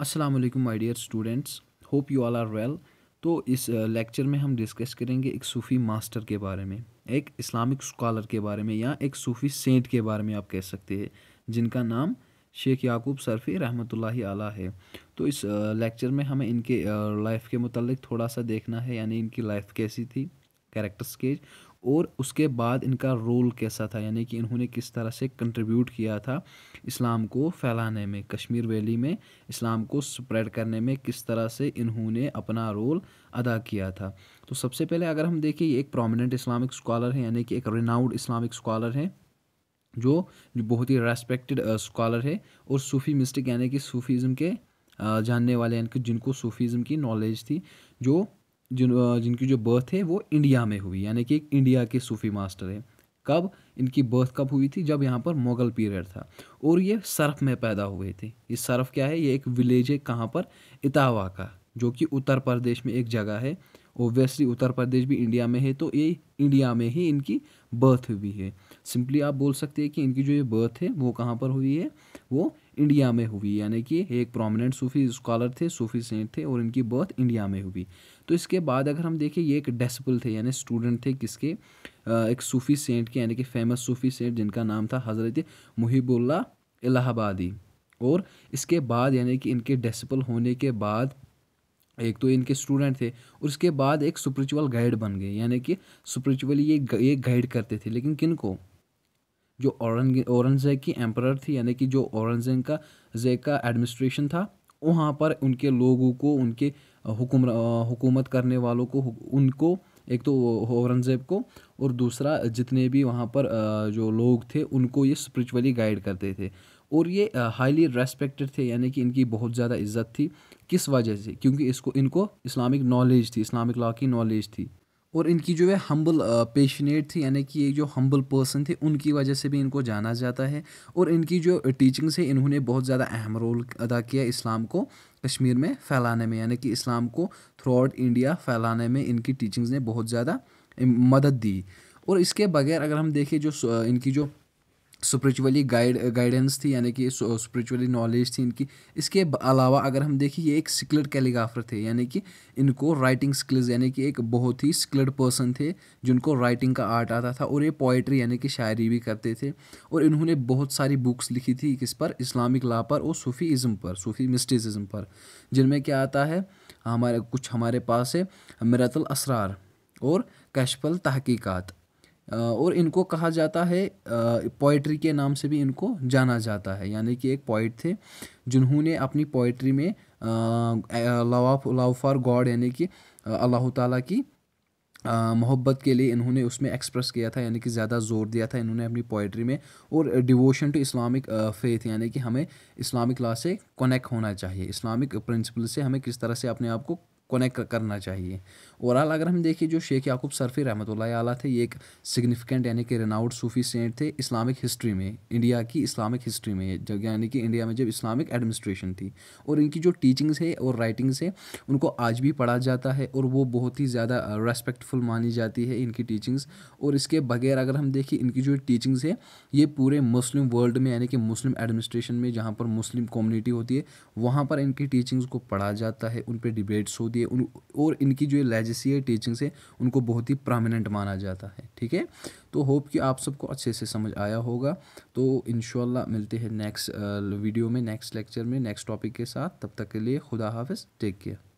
अस्सलाम वालेकुम my dear students hope you all are well तो इस लेक्चर में हम डिस्कस करेंगे एक सूफ़ी मास्टर के बारे में एक इस्लामिक स्कॉलर के बारे में या एक सूफ़ी सेंट के बारे में आप कह सकते हैं जिनका नाम शेख याकूब सरफ़ी रहमत आला है तो इस लेक्चर में हमें इनके लाइफ के मतलब थोड़ा सा देखना है यानी इनकी लाइफ कैसी थी कैरेक्टर स्केच और उसके बाद इनका रोल कैसा था यानी कि इन्होंने किस तरह से कंट्रीब्यूट किया था इस्लाम को फैलाने में कश्मीर वैली में इस्लाम को स्प्रेड करने में किस तरह से इन्होंने अपना रोल अदा किया था तो सबसे पहले अगर हम देखें ये एक प्रोमिनेंट इस्लामिक स्कॉलर है यानी कि एक रिनाउड इस्लामिक स्कॉलर है जो, बहुत ही रेस्पेक्टेड स्कॉलर है और सूफ़ी मिस्टिक यानी कि सूफ़ीज़म के uh, जानने वाले यानी कि जिनको सूफ़ीज़म की नॉलेज थी जो जिन जिनकी जो बर्थ है वो इंडिया में हुई यानी कि एक इंडिया के सूफ़ी मास्टर है कब इनकी बर्थ कब हुई थी जब यहाँ पर मुग़ल पीरियड था और ये सर्फ में पैदा हुए थे ये सर्फ क्या है ये एक विलेज है कहाँ पर इतावा का जो कि उत्तर प्रदेश में एक जगह है ओबियसली उत्तर प्रदेश भी इंडिया में है तो ये इंडिया में ही इनकी बर्थ हुई है सिंपली आप बोल सकते हैं कि इनकी जो ये बर्थ है वो कहाँ पर हुई है वो इंडिया में हुई यानी कि एक प्रोमिनेंट सूफी स्कॉलर थे सूफी सेंट थे और इनकी बर्थ इंडिया में हुई तो इसके बाद अगर हम देखें ये एक डेसिपल थे यानी स्टूडेंट थे किसके एक सूफी सेंट के यानी कि फेमस सूफी सेंट जिनका नाम था हज़रत मुहिबुल्ला इलाहाबादी और इसके बाद यानी कि इनके डेसिपल होने के बाद एक तो इनके स्टूडेंट थे और उसके बाद एक स्परिचुअल गाइड बन गए यानी कि स्परिचुअली ये ये गाइड करते थे लेकिन किन को जो औरंग औरंगजेब की एम्पर थी यानी कि जो औरंगजेब का जेब का एडमिनिस्ट्रेशन था वहाँ पर उनके लोगों को उनके हुकुम हुकूमत करने वालों को उनको एक तो औरंगज़ेब को और दूसरा जितने भी वहाँ पर जो लोग थे उनको ये स्परिचुअली गाइड करते थे और ये हाईली रेस्पेक्टेड थे यानी कि इनकी बहुत ज़्यादा इज्जत थी किस वजह से क्योंकि इसको इनको इस्लामिक नॉलेज थी इस्लामिक लॉ की नॉलेज थी और इनकी जो है हम्बल पेशनेट थी यानी कि ये जो हम्बल पर्सन थे उनकी वजह से भी इनको जाना जाता है और इनकी जो टीचिंग से इन्होंने बहुत ज़्यादा अहम रोल अदा किया इस्लाम को कश्मीर में फैलाने में यानी कि इस्लाम को थ्रू आउट इंडिया फैलाने में इनकी टीचिंग्स ने बहुत ज़्यादा मदद दी और इसके बगैर अगर हम देखें जो इनकी जो स्परिचुअली गाइड गाइडेंस थी यानी कि स्परिचुअली नॉलेज थी इनकी इसके अलावा अगर हम देखें ये एक स्किल्ड कैलीग्राफर थे यानी कि इनको राइटिंग स्किल्स यानी कि एक बहुत ही स्किल्ड पर्सन थे जिनको राइटिंग का आर्ट आता था और ये पोइट्री यानी कि शायरी भी करते थे और इन्होंने बहुत सारी बुक्स लिखी थी किस पर इस्लामिक ला पर और सूफ़ीज़म पर सूफ़ी मिस्टिज़म पर जिनमें क्या आता है हमारे कुछ हमारे पास है मरतल असरार और कशफल तहकीक़ात और इनको कहा जाता है पोइट्री के नाम से भी इनको जाना जाता है यानी कि एक पोइट थे जिन्होंने अपनी पोइट्री में लव लव फॉर गॉड यानी कि अल्लाह ताला की मोहब्बत के लिए इन्होंने उसमें एक्सप्रेस किया था यानी कि ज़्यादा जोर दिया था इन्होंने अपनी पोइट्री में और डिवोशन टू इस्लामिक फेथ यानी कि हमें इस्लामिक लॉ से कनेक्ट होना चाहिए इस्लामिक प्रिंसिपल से हमें किस तरह से अपने आप को कनेक्ट करना चाहिए ओवरऑल अगर हम देखें जो शेख याकूब सरफी रहमत आला थे ये एक सिग्निफिकेंट यानी कि रेनाउड सूफ़ी सेंट थे इस्लामिक हिस्ट्री में इंडिया की इस्लामिक हिस्ट्री में जब यानी कि इंडिया में जब इस्लामिक एडमिनिस्ट्रेशन थी और इनकी जो टीचिंग्स है और राइटिंग्स है उनको आज भी पढ़ा जाता है और वो बहुत ही ज़्यादा रेस्पेक्टफुल मानी जाती है इनकी टीचिंग्स और इसके बगैर अगर हम देखें इनकी जो टीचिंग्स है ये पूरे मुस्लिम वर्ल्ड में यानी कि मुस्लिम एडमिनिस्ट्रेशन में जहाँ पर मुस्लिम कम्युनिटी होती है वहाँ पर इनकी टीचिंग्स को पढ़ा जाता है उन पर डिबेट्स होती होती है उन और इनकी जो लेजेसी है टीचिंग्स है उनको बहुत ही प्रामिनेंट माना जाता है ठीक है तो होप कि आप सबको अच्छे से समझ आया होगा तो इन मिलते हैं नेक्स्ट वीडियो uh, में नेक्स्ट लेक्चर में नेक्स्ट टॉपिक के साथ तब तक के लिए खुदा हाफिज़ टेक केयर